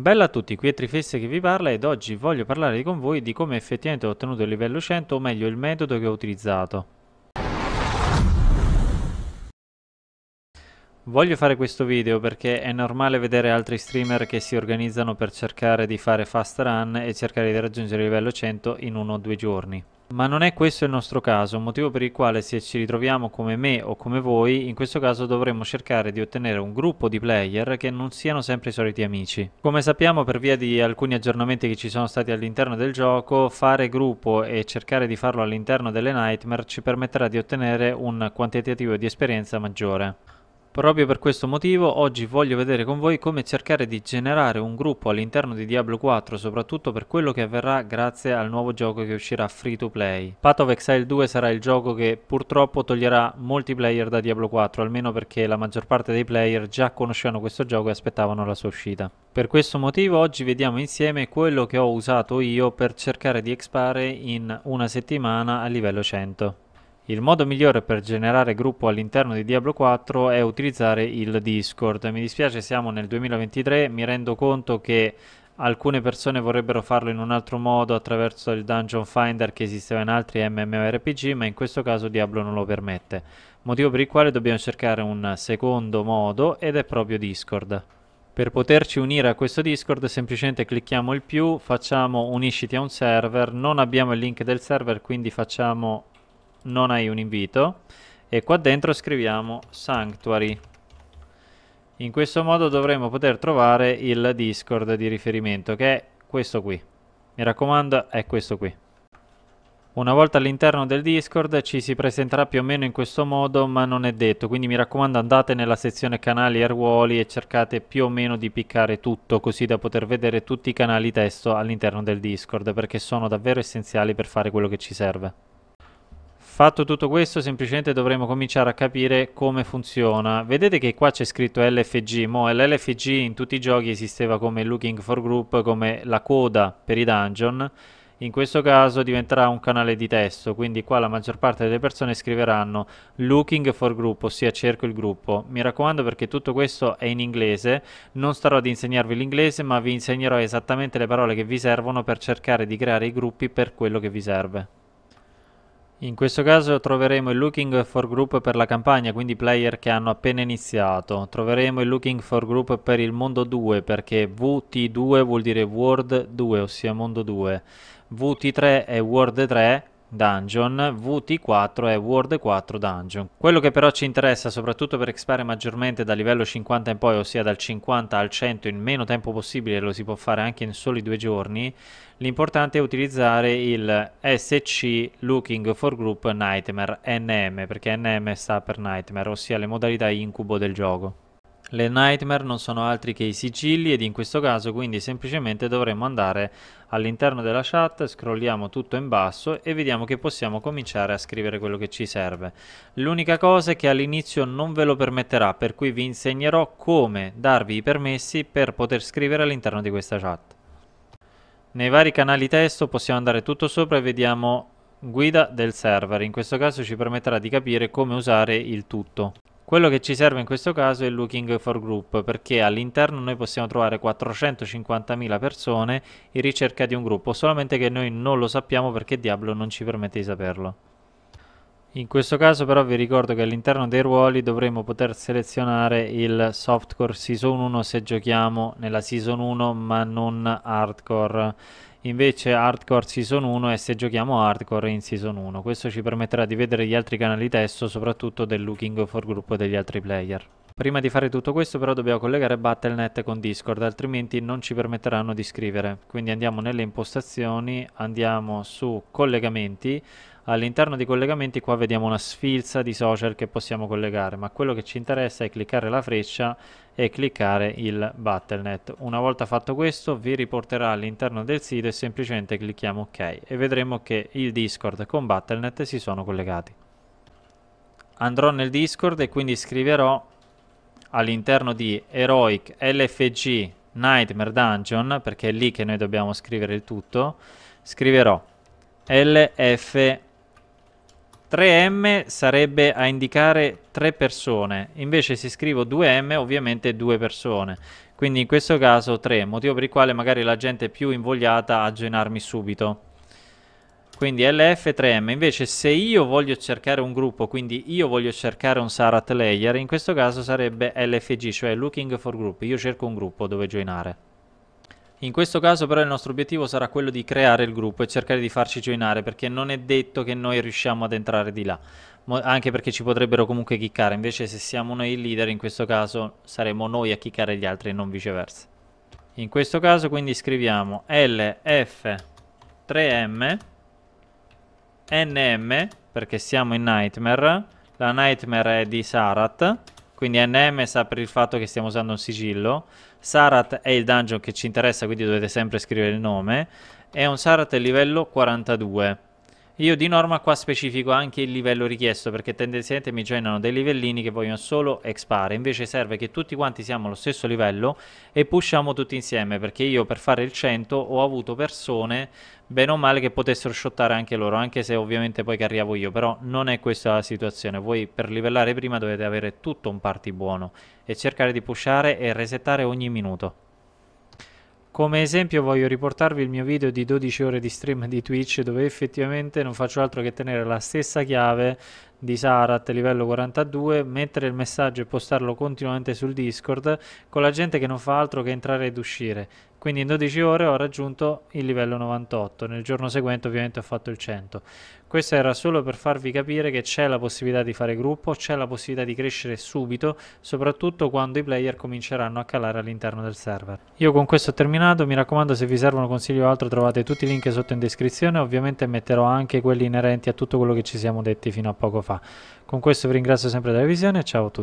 Bella a tutti, qui è Trifesse che vi parla ed oggi voglio parlare con voi di come effettivamente ho ottenuto il livello 100 o meglio il metodo che ho utilizzato. Voglio fare questo video perché è normale vedere altri streamer che si organizzano per cercare di fare fast run e cercare di raggiungere il livello 100 in uno o due giorni. Ma non è questo il nostro caso, motivo per il quale se ci ritroviamo come me o come voi, in questo caso dovremmo cercare di ottenere un gruppo di player che non siano sempre i soliti amici. Come sappiamo per via di alcuni aggiornamenti che ci sono stati all'interno del gioco, fare gruppo e cercare di farlo all'interno delle Nightmare ci permetterà di ottenere un quantitativo di esperienza maggiore. Proprio per questo motivo oggi voglio vedere con voi come cercare di generare un gruppo all'interno di Diablo 4 soprattutto per quello che avverrà grazie al nuovo gioco che uscirà free to play. Path of Exile 2 sarà il gioco che purtroppo toglierà molti player da Diablo 4 almeno perché la maggior parte dei player già conoscevano questo gioco e aspettavano la sua uscita. Per questo motivo oggi vediamo insieme quello che ho usato io per cercare di expare in una settimana a livello 100. Il modo migliore per generare gruppo all'interno di Diablo 4 è utilizzare il Discord. Mi dispiace, siamo nel 2023, mi rendo conto che alcune persone vorrebbero farlo in un altro modo attraverso il Dungeon Finder che esisteva in altri MMORPG, ma in questo caso Diablo non lo permette. Motivo per il quale dobbiamo cercare un secondo modo ed è proprio Discord. Per poterci unire a questo Discord semplicemente clicchiamo il più, facciamo unisciti a un server, non abbiamo il link del server quindi facciamo non hai un invito e qua dentro scriviamo sanctuary in questo modo dovremo poter trovare il discord di riferimento che è questo qui mi raccomando è questo qui una volta all'interno del Discord ci si presenterà più o meno in questo modo, ma non è detto, quindi mi raccomando andate nella sezione canali e ruoli e cercate più o meno di piccare tutto, così da poter vedere tutti i canali testo all'interno del Discord, perché sono davvero essenziali per fare quello che ci serve. Fatto tutto questo, semplicemente dovremo cominciare a capire come funziona. Vedete che qua c'è scritto LFG, mo l'LFG in tutti i giochi esisteva come Looking for Group, come la coda per i dungeon. In questo caso diventerà un canale di testo, quindi qua la maggior parte delle persone scriveranno looking for group, ossia cerco il gruppo. Mi raccomando perché tutto questo è in inglese, non starò ad insegnarvi l'inglese ma vi insegnerò esattamente le parole che vi servono per cercare di creare i gruppi per quello che vi serve. In questo caso troveremo il looking for group per la campagna, quindi player che hanno appena iniziato. Troveremo il looking for group per il mondo 2, perché VT2 vuol dire World 2, ossia mondo 2. VT3 è World 3, Dungeon, VT4 e World 4 Dungeon. Quello che però ci interessa, soprattutto per expare maggiormente dal livello 50 in poi, ossia dal 50 al 100 in meno tempo possibile, lo si può fare anche in soli due giorni, l'importante è utilizzare il SC Looking for Group Nightmare, NM, perché NM sta per Nightmare, ossia le modalità incubo del gioco. Le nightmare non sono altri che i sigilli ed in questo caso quindi semplicemente dovremmo andare all'interno della chat, scrolliamo tutto in basso e vediamo che possiamo cominciare a scrivere quello che ci serve. L'unica cosa è che all'inizio non ve lo permetterà, per cui vi insegnerò come darvi i permessi per poter scrivere all'interno di questa chat. Nei vari canali testo possiamo andare tutto sopra e vediamo guida del server, in questo caso ci permetterà di capire come usare il tutto. Quello che ci serve in questo caso è il looking for group perché all'interno noi possiamo trovare 450.000 persone in ricerca di un gruppo, solamente che noi non lo sappiamo perché Diablo non ci permette di saperlo. In questo caso però vi ricordo che all'interno dei ruoli dovremo poter selezionare il softcore season 1 se giochiamo nella season 1 ma non hardcore. Invece hardcore season 1 è se giochiamo hardcore in season 1. Questo ci permetterà di vedere gli altri canali testo, soprattutto del looking for group degli altri player. Prima di fare tutto questo però dobbiamo collegare Battle.net con Discord, altrimenti non ci permetteranno di scrivere. Quindi andiamo nelle impostazioni, andiamo su collegamenti, all'interno di collegamenti qua vediamo una sfilza di social che possiamo collegare, ma quello che ci interessa è cliccare la freccia e cliccare il Battle.net. Una volta fatto questo vi riporterà all'interno del sito e semplicemente clicchiamo ok e vedremo che il Discord con Battle.net si sono collegati. Andrò nel Discord e quindi scriverò all'interno di Heroic LFG Nightmare Dungeon, perché è lì che noi dobbiamo scrivere il tutto, scriverò LF 3M sarebbe a indicare 3 persone, invece se scrivo 2M ovviamente 2 persone, quindi in questo caso 3, motivo per il quale magari la gente è più invogliata a joinarmi subito. Quindi LF3M. Invece se io voglio cercare un gruppo, quindi io voglio cercare un Sarat layer, in questo caso sarebbe LFG, cioè looking for group. Io cerco un gruppo dove joinare. In questo caso però il nostro obiettivo sarà quello di creare il gruppo e cercare di farci joinare, perché non è detto che noi riusciamo ad entrare di là. Anche perché ci potrebbero comunque chiccare, invece se siamo noi il leader in questo caso saremo noi a chiccare gli altri e non viceversa. In questo caso quindi scriviamo LF3M NM, perché siamo in Nightmare. La Nightmare è di Sarat, quindi NM sta per il fatto che stiamo usando un sigillo. Sarat è il dungeon che ci interessa, quindi dovete sempre scrivere il nome. È un Sarat livello 42. Io di norma qua specifico anche il livello richiesto perché tendenzialmente mi generano dei livellini che vogliono solo expare, invece serve che tutti quanti siamo allo stesso livello e pushiamo tutti insieme perché io per fare il 100 ho avuto persone bene o male che potessero shottare anche loro, anche se ovviamente poi che arrivo io, però non è questa la situazione, voi per livellare prima dovete avere tutto un party buono e cercare di pushare e resettare ogni minuto. Come esempio voglio riportarvi il mio video di 12 ore di stream di Twitch dove effettivamente non faccio altro che tenere la stessa chiave di Sarat livello 42, mettere il messaggio e postarlo continuamente sul Discord con la gente che non fa altro che entrare ed uscire. Quindi in 12 ore ho raggiunto il livello 98, nel giorno seguente ovviamente ho fatto il 100. Questo era solo per farvi capire che c'è la possibilità di fare gruppo, c'è la possibilità di crescere subito, soprattutto quando i player cominceranno a calare all'interno del server. Io con questo ho terminato, mi raccomando se vi servono consigli o altro trovate tutti i link sotto in descrizione, ovviamente metterò anche quelli inerenti a tutto quello che ci siamo detti fino a poco fa fa. Con questo vi ringrazio sempre della visione e ciao a tutti.